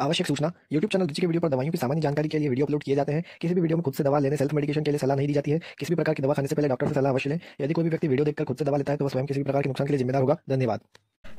आवश्यक सूचना YouTube channel रुचि के वीडियो पर दवाइयों की सामान्य जानकारी के लिए वीडियो अपलोड किए जाते हैं किसी भी वीडियो में खुद से दवा लेने सेल्फ मेडिकेशन के लिए सलाह नहीं दी जाती है किसी भी प्रकार की दवा खाने से पहले डॉक्टर से सलाह अवश्य लें यदि कोई भी व्यक्ति वीडियो देखकर खुद से दवा लेता है तो स्वयं किसी प्रकार के नुकसान के लिए जिम्मेदार होगा धन्यवाद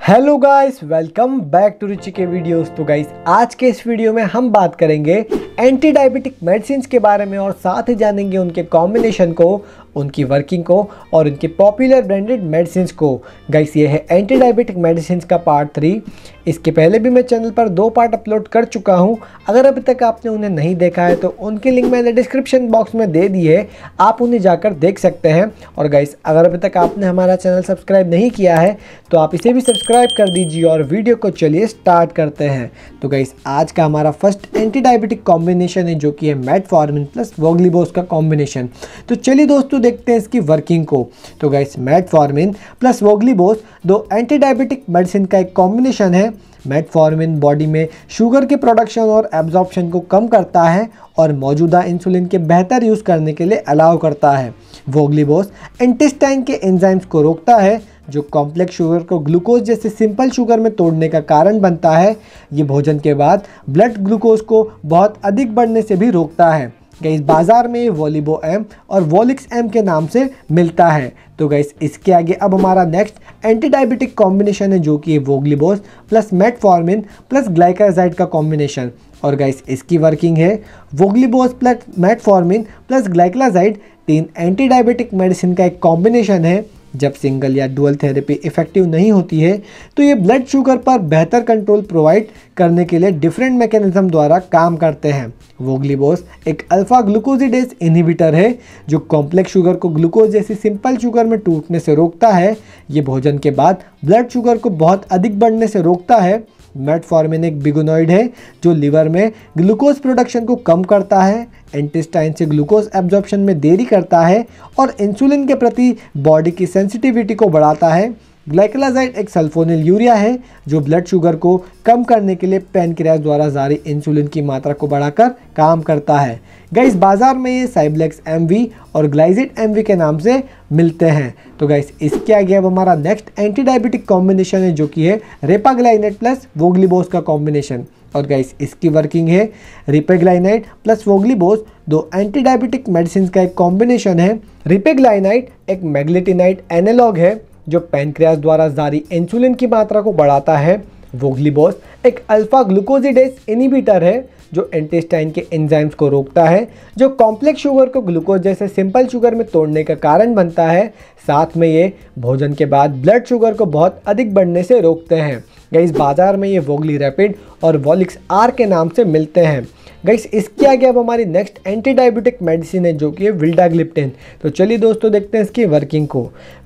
hello guys welcome back to Ruchi के वीडियोस तो गाइस आज के इस वीडियो में हम बात करेंगे एंटी डायबिटिक मेडिसिन के बारे में और साथ ही जानेंगे उनके कॉम्बिनेशन को उनकी वर्किंग को और उनके पॉपुलर ब्रांडेड मेडिसिन को गाइस ये है एंटी डायबिटिक मेडिसिन का पार्ट थ्री इसके पहले भी मैं चैनल पर दो पार्ट अपलोड कर चुका हूँ अगर अभी तक आपने उन्हें नहीं देखा है तो उनकी लिंक मैंने डिस्क्रिप्शन बॉक्स में दे दी है आप उन्हें जाकर देख सकते हैं और गाइस अगर अभी तक आपने हमारा चैनल सब्सक्राइब नहीं किया है तो आप इसे भी सब्सक्राइब कर दीजिए और वीडियो को चलिए स्टार्ट करते हैं तो गाइस आज का हमारा फर्स्ट एंटी डायबिटिक कॉम्बिनेशन है जो कि है मेटफॉर्मिन प्लस वोगलीबोस का कॉम्बिनेशन तो चलिए दोस्तों देखते हैं इसकी वर्किंग को तो गाइस मेटफॉर्मिन प्लस वोगलीबोस दो एंटी डायबिटिक मेडिसिन का एक कॉम्बिनेशन है मेटफॉर्मिन बॉडी में शुगर के प्रोडक्शन और एब्जॉर्प्शन को कम करता है और मौजूदा इंसुलिन के बेहतर यूज़ करने के लिए अलाउ करता है वोगलीबोस इंटेस्टाइन के एंजाइम्स को रोकता है जो कॉम्प्लेक्स शुगर को ग्लूकोज जैसे सिंपल शुगर में तोड़ने का कारण बनता है ये भोजन के बाद ब्लड ग्लूकोज को बहुत अधिक बढ़ने से भी रोकता है गई बाज़ार में वॉलीबो एम और वॉलिक्स एम के नाम से मिलता है तो गई इसके आगे अब हमारा नेक्स्ट एंटी डायबिटिक कॉम्बिनेशन है जो कि है प्लस मेटफॉर्मिन प्लस ग्लाइकाजाइड का कॉम्बिनेशन और गैस इसकी वर्किंग है voglibose plus metformin plus gliclazide तीन एंटी डायबिटिक मेडिसिन का एक कॉम्बिनेशन है जब सिंगल या डुअल थेरेपी इफेक्टिव नहीं होती है तो ये ब्लड शुगर पर बेहतर कंट्रोल प्रोवाइड करने के लिए डिफरेंट मैकेनिज्म द्वारा काम करते हैं वोग्लीबोस एक अल्फा ग्लूकोजिडेज इनहिबिटर है जो कॉम्प्लेक्स शुगर को ग्लूकोज जैसी सिंपल शुगर में टूटने से रोकता है ये भोजन के बाद ब्लड शुगर को बहुत अधिक बढ़ने से रोकता है मेटफॉर्मिन एक बिगोनॉइड है जो लिवर में ग्लूकोज प्रोडक्शन को कम करता है एंटेस्टाइन से ग्लूकोज एब्जॉर्प्शन में देरी करता है और इंसुलिन के प्रति बॉडी की सेंसिटिविटी को बढ़ाता है ग्लाइकोलाजाइड एक सल्फोनिल यूरिया है जो ब्लड शुगर को कम करने के लिए पेनक्रियाज द्वारा जारी इंसुलिन की मात्रा को बढ़ाकर काम करता है गैस बाज़ार में ये साइब्लेक्स एम और ग्लाइजिट एम के नाम से मिलते हैं तो गाइस इसके आगे अब हमारा नेक्स्ट एंटी डायबिटिक कॉम्बिनेशन है जो कि है रेपाग्लाइनेट प्लस वोग्लीबोस का कॉम्बिनेशन और गाइस इसकी वर्किंग है रिपेग्लाइनाइट प्लस वोग्लीबोस दो एंटी डायबिटिक मेडिसिन का एक कॉम्बिनेशन है रिपेग्लाइनाइट एक मैग्लेटिनाइट एनालॉग है जो पैनक्रियाज द्वारा जारी इंसुलिन की मात्रा को बढ़ाता है वो ग्लिबोस एक अल्फा ग्लूकोजिडेस इनिबिटर है जो इंटेस्टाइन के एंजाइम्स को रोकता है जो कॉम्प्लेक्स शुगर को ग्लूकोज जैसे सिंपल शुगर में तोड़ने का कारण बनता है साथ में ये भोजन के बाद ब्लड शुगर को बहुत अधिक बढ़ने से रोकते हैं गई बाज़ार में ये वोगली रैपिड और वॉलिक्स आर के नाम से मिलते हैं गैस इसके आगे अब हमारी नेक्स्ट एंटी डायबिटिक मेडिसिन है जो कि है विल्डाग्लिप्टिन तो चलिए दोस्तों देखते हैं इसकी वर्किंग को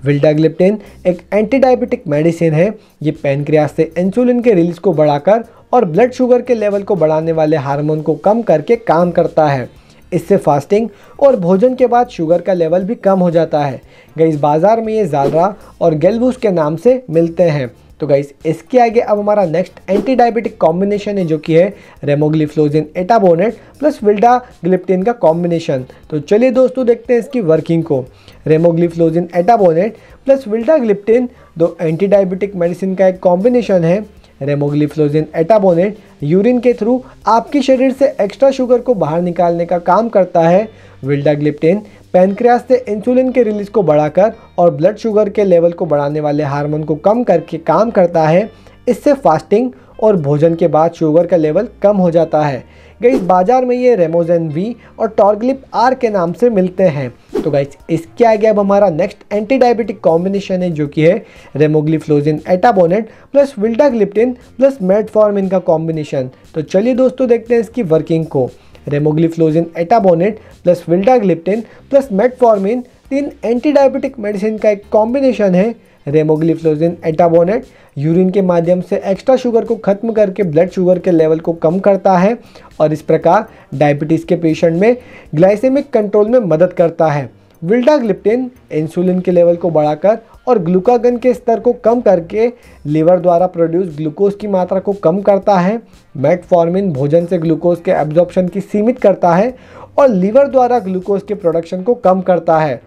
विल्डाग्लिप्टिन एक एंटी डायबिटिक मेडिसिन है ये पेनक्रियास से इंसुलिन के रिलीज को बढ़ाकर और ब्लड शुगर के लेवल को बढ़ाने वाले हार्मोन को कम करके काम करता है इससे फास्टिंग और भोजन के बाद शुगर का लेवल भी कम हो जाता है गईस बाज़ार में ये ज़ारा और गेलबूस के नाम से मिलते हैं तो गाइस इसके आगे अब हमारा नेक्स्ट एंटी डायबिटिक कॉम्बिनेशन है जो कि है remogliflozin etabonate plus vildagliptin का कॉम्बिनेशन तो चलिए दोस्तों देखते हैं इसकी वर्किंग को remogliflozin etabonate plus vildagliptin दो एंटी डायबिटिक मेडिसिन का एक कॉम्बिनेशन है रेमोग्लिफ्लोजिन एटाबोनेट यूरिन के थ्रू आपके शरीर से एक्स्ट्रा शुगर को बाहर निकालने का काम करता है विल्डाग्लिप्टेन पैनक्रियास से इंसुलिन के रिलीज को बढ़ाकर और ब्लड शुगर के लेवल को बढ़ाने वाले हार्मोन को कम करके काम करता है इससे फास्टिंग और भोजन के बाद शुगर का लेवल कम हो जाता है गई बाज़ार में ये रेमोजेन वी और टॉर्गलिप आर के नाम से मिलते हैं तो गाइज इसके आगे अब हमारा नेक्स्ट एंटी डायबिटिक कॉम्बिनेशन है जो कि है remogliflozin etabonate plus vildagliptin plus metformin का कॉम्बिनेशन तो चलिए दोस्तों देखते हैं इसकी वर्किंग को remogliflozin etabonate plus vildagliptin plus metformin तीन एंटी डायबिटिक मेडिसिन का एक कॉम्बिनेशन है रेमोग्लिफ्लोजिन एटाबोनेट यूरिन के माध्यम से एक्स्ट्रा शुगर को खत्म करके ब्लड शुगर के लेवल को कम करता है और इस प्रकार डायबिटीज़ के पेशेंट में ग्लाइसेमिक कंट्रोल में मदद करता है विल्डाग्लिप्टिन इंसुलिन के लेवल को बढ़ाकर और ग्लूकागन के स्तर को कम करके लीवर द्वारा प्रोड्यूस ग्लूकोज की मात्रा को कम करता है मैटफॉर्मिन भोजन से ग्लूकोज के एब्जॉर्प्शन की सीमित करता है और लीवर द्वारा ग्लूकोज के प्रोडक्शन को कम करता है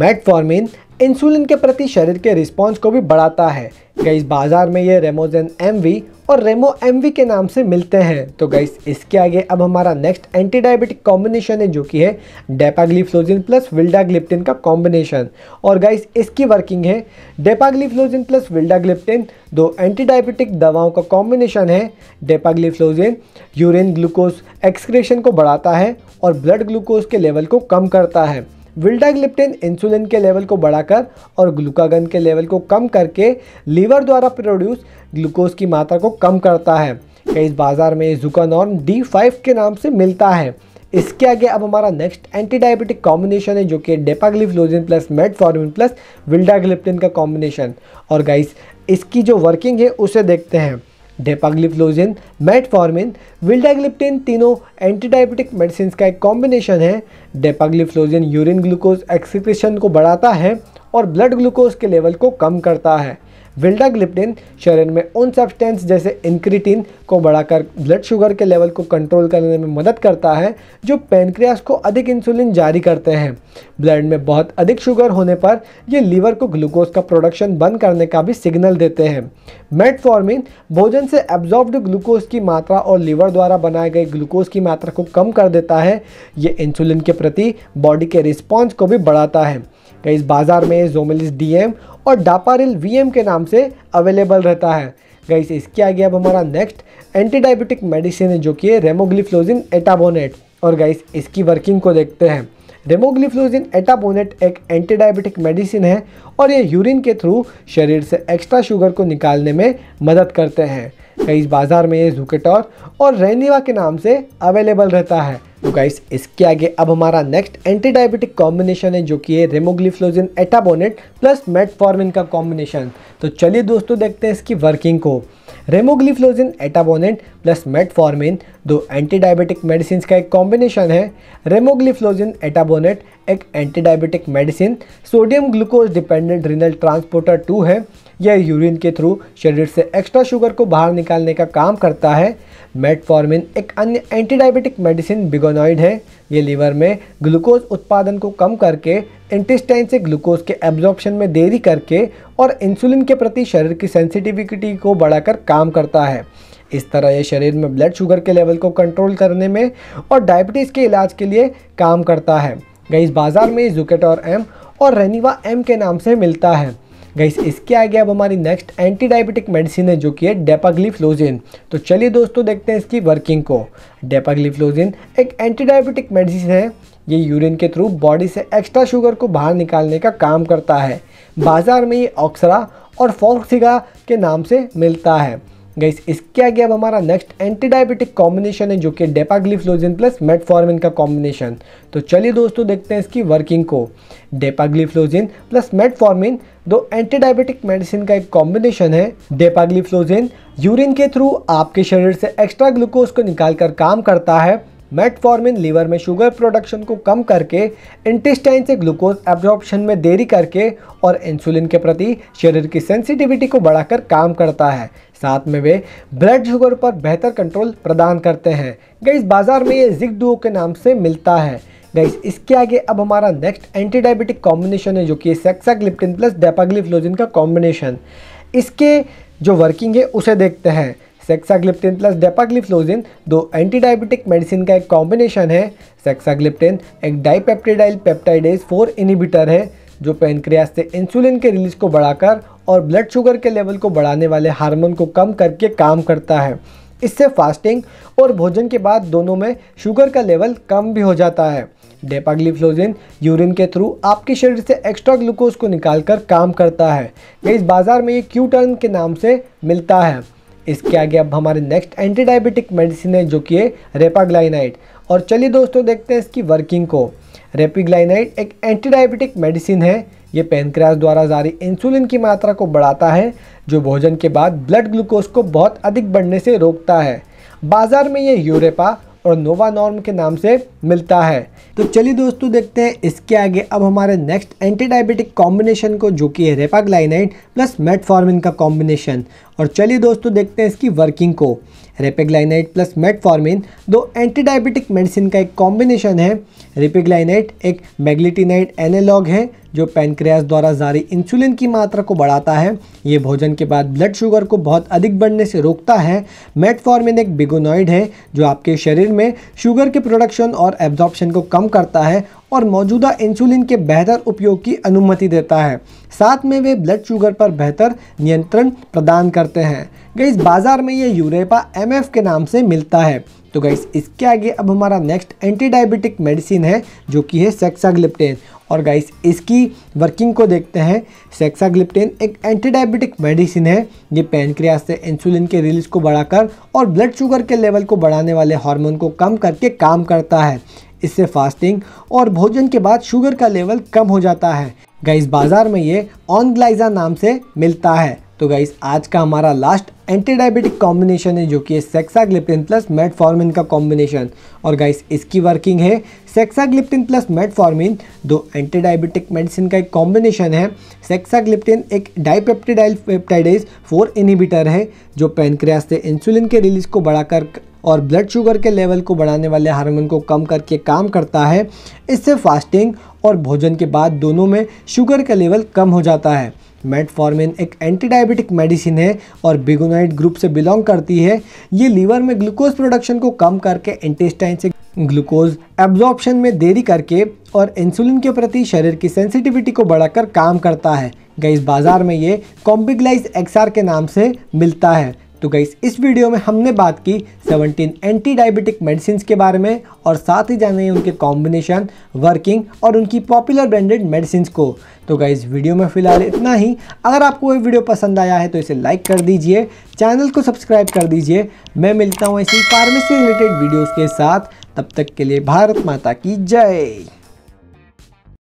मैटफॉर्मिन इंसुलिन के प्रति शरीर के रिस्पॉन्स को भी बढ़ाता है गईस बाजार में ये रेमोजेन एम और रेमो एम के नाम से मिलते हैं तो गईस इसके आगे अब हमारा नेक्स्ट एंटी डायबिटिक कॉम्बिनेशन है जो कि है डेपाग्लिफ्लोजिन प्लस विल्डाग्लिप्टिन का कॉम्बिनेशन और गाइस इसकी वर्किंग है डेपाग्लिफ्लोजिन प्लस विल्डाग्लिप्टिन दो एंटी डायबिटिक दवाओं का कॉम्बिनेशन है डेपाग्लिफ्लोजिन यूरिन ग्लूकोज एक्सक्रेशन को बढ़ाता है और ब्लड ग्लूकोज के लेवल को कम करता है विल्डाग्लिप्टिन इंसुलिन के लेवल को बढ़ाकर और ग्लूकागन के लेवल को कम करके लीवर द्वारा प्रोड्यूस ग्लूकोज की मात्रा को कम करता है कई बाज़ार में जुकानॉर्न डी फाइव के नाम से मिलता है इसके आगे अब हमारा नेक्स्ट एंटी डायबिटिक कॉम्बिनेशन है जो कि dapagliflozin plus metformin plus vildagliptin का कॉम्बिनेशन और गाइस इसकी जो वर्किंग है उसे देखते हैं डेपाग्लिफ्लोजिन मेटफॉर्मिन विल्डाग्लिप्टिन तीनों एंटी डायबिटिक मेडिसिन का एक कॉम्बिनेशन है डेपाग्लिफ्लोजिन यूरिन ग्लूकोज एक्सीक्रेशन को बढ़ाता है और ब्लड ग्लूकोज के लेवल को कम करता है विल्डाग्लिप्टिन शरीर में उन सब्सटेंस जैसे इनक्रिटिन को बढ़ाकर ब्लड शुगर के लेवल को कंट्रोल करने में मदद करता है जो पेनक्रियास को अधिक इंसुलिन जारी करते हैं ब्लड में बहुत अधिक शुगर होने पर यह लीवर को ग्लूकोज का प्रोडक्शन बंद करने का भी सिग्नल देते हैं मेटफॉर्मिन भोजन से एब्जॉर्ब्ड ग्लूकोज की मात्रा और लीवर द्वारा बनाए गए ग्लूकोज की मात्रा को कम कर देता है ये इंसुलिन के प्रति बॉडी के रिस्पॉन्स को भी बढ़ाता है इस बाज़ार में जोमिलिस डीएम और डापारिल वीएम के नाम से अवेलेबल रहता है गई इसके आगे अब हमारा नेक्स्ट एंटी डायबिटिक मेडिसिन है जो कि रेमोग्लिफ्लोजिन एटाबोनेट और गाइस इसकी वर्किंग को देखते हैं रेमोग्लिफ्लोजिन एटाबोनेट एक एंटी डायबिटिक मेडिसिन है और ये यूरिन के थ्रू शरीर से एक्स्ट्रा शुगर को निकालने में मदद करते हैं कई बाज़ार में ये जुकेटॉर और रेनिवा के नाम से अवेलेबल रहता है तो गाइस इसके आगे अब हमारा नेक्स्ट एंटी डायबिटिक कॉम्बिनेशन है जो कि है रेमोग्लिफ्लोजिन एटाबोनेट प्लस मेटफॉर्मिन का कॉम्बिनेशन तो चलिए दोस्तों देखते हैं इसकी वर्किंग को रेमोग्लिफ्लोजिन एटाबोनेट प्लस मेटफॉर्मिन दो एंटी डायबिटिक मेडिसिन का एक कॉम्बिनेशन है रेमोग्लिफ्लोजिन एटाबोनेट एक anti diabetic medicine sodium glucose dependent renal transporter two है यह यूरिन के थ्रू शरीर से एक्स्ट्रा शुगर को बाहर निकालने का काम करता है मेटफॉर्मिन एक अन्य एंटीडायबिटिक मेडिसिन बिगोनॉइड है ये लीवर में ग्लूकोज उत्पादन को कम करके इंटेस्टाइन से ग्लूकोज के एब्जॉर्प्शन में देरी करके और इंसुलिन के प्रति शरीर की सेंसिटिविटी को बढ़ाकर काम करता है इस तरह यह शरीर में ब्लड शुगर के लेवल को कंट्रोल करने में और डायबिटीज़ के इलाज के लिए काम करता है गई बाज़ार में जुकेटोर एम और रेनिवा एम के नाम से मिलता है गाइस इसके आगे अब हमारी नेक्स्ट एंटी डायबिटिक मेडिसिन है जो कि है डेपाग्लिफ्लोजिन तो चलिए दोस्तों देखते हैं इसकी वर्किंग को डेपाग्लिफ्लोजिन एक एंटी डायबिटिक मेडिसिन है ये यूरिन के थ्रू बॉडी से एक्स्ट्रा शुगर को बाहर निकालने का काम करता है बाज़ार में ये ऑक्सरा और फॉक्सिगा के नाम से मिलता है गाइस इसके आगे अब हमारा नेक्स्ट एंटी डायबिटिक कॉम्बिनेशन है जो कि डेपाग्लिफ्लोजिन प्लस मेटफॉर्मिन का कॉम्बिनेशन तो चलिए दोस्तों देखते हैं इसकी वर्किंग को डेपाग्लिफ्लोजिन प्लस मेटफॉर्मिन दो एंटी डायबिटिक मेडिसिन का एक कॉम्बिनेशन है डेपाग्लिफ्लोजिन यूरिन के थ्रू आपके शरीर से एक्स्ट्रा ग्लूकोज को निकाल कर काम करता है मेटफॉर्मिन लीवर में शुगर प्रोडक्शन को कम करके इंटेस्टाइन से ग्लूकोज एब्जॉर्प्शन में देरी करके और इंसुलिन के प्रति शरीर की सेंसिटिविटी को बढ़ाकर काम करता है साथ में वे ब्लड शुगर पर बेहतर कंट्रोल प्रदान करते हैं गई बाज़ार में ये जिग डुओ के नाम से मिलता है गई इसके आगे अब हमारा नेक्स्ट एंटी डायबिटिक कॉम्बिनेशन है जो कि सेक्साग्लिप्टिन प्लस डेपाग्लिफ्लोजिन का कॉम्बिनेशन इसके जो वर्किंग है उसे देखते हैं सेक्साग्लिप्टिन प्लस डेपाग्लिफ्लोजिन दो एंटी डायबिटिक मेडिसिन का एक कॉम्बिनेशन है सेक्साग्लिप्टिन एक डाईपेप्टिडाइल पेप्टाइडेज फोर इनिबिटर है जो पेनक्रियास से इंसुलिन के रिलीज को बढ़ाकर और ब्लड शुगर के लेवल को बढ़ाने वाले हार्मोन को कम करके काम करता है इससे फास्टिंग और भोजन के बाद दोनों में शुगर का लेवल कम भी हो जाता है डेपाग्लिफ्लोजिन यूरिन के थ्रू आपके शरीर से एक्स्ट्रा ग्लूकोज को निकालकर काम करता है इस बाज़ार में ये क्यू टर्न के नाम से मिलता है इसके आगे अब हमारे नेक्स्ट एंटी डायबिटिक मेडिसिन है जो कि है रेपाग्लाइनाइट और चलिए दोस्तों देखते हैं इसकी वर्किंग को रेपिग्लाइनाइट एक एंटी डायबिटिक मेडिसिन है ये पेनक्रास द्वारा जारी इंसुलिन की मात्रा को बढ़ाता है जो भोजन के बाद ब्लड ग्लूकोज को बहुत अधिक बढ़ने से रोकता है बाज़ार में ये यूरेपा और नोवा नॉर्म के नाम से मिलता है तो चलिए दोस्तों देखते हैं इसके आगे अब हमारे नेक्स्ट एंटी डायबिटिक कॉम्बिनेशन को जो कि है रेपाग्लाइनाइट प्लस मेटफॉर्मिन का कॉम्बिनेशन और चलिए दोस्तों देखते हैं इसकी वर्किंग को रेपेग्लाइनाइट प्लस मेटफॉर्मिन दो एंटी डायबिटिक मेडिसिन का एक कॉम्बिनेशन है रेपेग्लाइनाइट एक मैग्लिटिनाइट एनालॉग है जो पेनक्रियास द्वारा जारी इंसुलिन की मात्रा को बढ़ाता है ये भोजन के बाद ब्लड शुगर को बहुत अधिक बढ़ने से रोकता है मेटफॉर्मिन एक बिगोनॉइड है जो आपके शरीर में शुगर के प्रोडक्शन और और एब्जॉर्प्शन को कम करता है और मौजूदा इंसुलिन के बेहतर उपयोग की अनुमति देता है साथ में वे ब्लड शुगर पर बेहतर नियंत्रण प्रदान करते हैं गई बाज़ार में ये यूरेपा एम के नाम से मिलता है तो गई इसके आगे अब हमारा नेक्स्ट एंटी डायबिटिक मेडिसिन है जो कि है सेक्साग्लिप्टेन और गाइस इसकी वर्किंग को देखते हैं सेक्साग्लिप्टिन एक एंटी डायबिटिक मेडिसिन है ये पेनक्रियास से इंसुलिन के रिलीज को बढ़ाकर और ब्लड शुगर के लेवल को बढ़ाने वाले हार्मोन को कम करके काम करता है इससे फास्टिंग और भोजन के बाद शुगर का लेवल कम हो जाता है गाइस बाज़ार में ये ऑनग्लाइजा नाम से मिलता है तो गाइस आज का हमारा लास्ट एंटी डायबिटिक कॉम्बिनेशन है जो कि है सेक्सागलिप्टिन प्लस मेटफॉर्मिन का कॉम्बिनेशन और गाइस इसकी वर्किंग है सेक्सागलिप्टिन प्लस मेटफॉर्मिन दो एंटी डायबिटिक मेडिसिन का एक कॉम्बिनेशन है सेक्सागलिप्टिन एक डाइपेप्टिडाइल पेप्टाइडेज फोर इनहिबिटर है जो पेनक्रिया से इंसुलिन के रिलीज को बढ़ाकर और ब्लड शुगर के लेवल को बढ़ाने वाले हार्मोन को कम करके काम करता है इससे फास्टिंग और भोजन के बाद दोनों में शुगर का लेवल कम हो जाता है मेटफॉर्मिन एक एंटी डायबिटिक मेडिसिन है और बिगोनाइट ग्रुप से बिलोंग करती है ये लीवर में ग्लूकोज प्रोडक्शन को कम करके इंटेस्टाइन से ग्लूकोज एब्जॉर्प्शन में देरी करके और इंसुलिन के प्रति शरीर की सेंसिटिविटी को बढ़ाकर काम करता है गई बाज़ार में ये कॉम्बिग्लाइज एक्सआर के नाम से मिलता है तो गई इस वीडियो में हमने बात की 17 एंटी डायबिटिक मेडिसिन के बारे में और साथ ही जाने उनके कॉम्बिनेशन वर्किंग और उनकी पॉपुलर ब्रांडेड मेडिसिन को तो गई वीडियो में फिलहाल इतना ही अगर आपको ये वीडियो पसंद आया है तो इसे लाइक कर दीजिए चैनल को सब्सक्राइब कर दीजिए मैं मिलता हूँ ऐसी फार्मेसी रिलेटेड वीडियोज़ के साथ तब तक के लिए भारत माता की जय